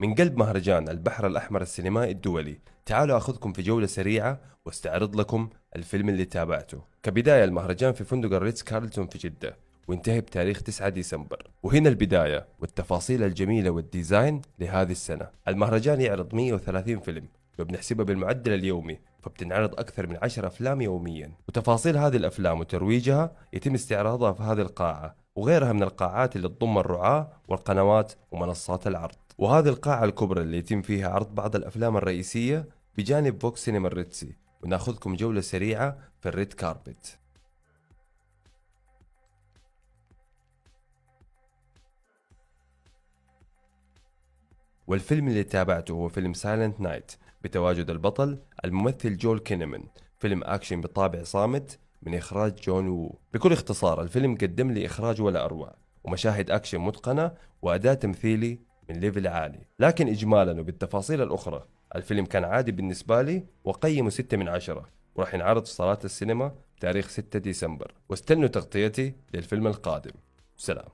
من قلب مهرجان البحر الأحمر السينمائي الدولي تعالوا أخذكم في جولة سريعة واستعرض لكم الفيلم اللي تابعته كبداية المهرجان في فندق الريتز كارلتون في جدة وانتهي بتاريخ 9 ديسمبر وهنا البداية والتفاصيل الجميلة والديزاين لهذه السنة المهرجان يعرض 130 فيلم لو بنحسبها بالمعدل اليومي فبتنعرض أكثر من 10 أفلام يوميا وتفاصيل هذه الأفلام وترويجها يتم استعراضها في هذه القاعة وغيرها من القاعات اللي تضم الرعاة والقنوات ومنصات العرض وهذه القاعة الكبرى اللي يتم فيها عرض بعض الأفلام الرئيسية بجانب فوكس سينما الريتسي وناخذكم جولة سريعة في الريد كاربت والفيلم اللي تابعته هو فيلم سايلنت نايت بتواجد البطل الممثل جول كينمان فيلم أكشن بطابع صامت من إخراج جون وو بكل اختصار الفيلم قدم لي إخراج ولا أروع ومشاهد أكشن متقنة وأداء تمثيلي من ليفل عالي لكن إجمالا وبالتفاصيل الأخرى الفيلم كان عادي بالنسبة لي وقيمه 6 من 10 وراح ينعرض في صالات السينما بتاريخ 6 ديسمبر واستنوا تغطيتي للفيلم القادم سلام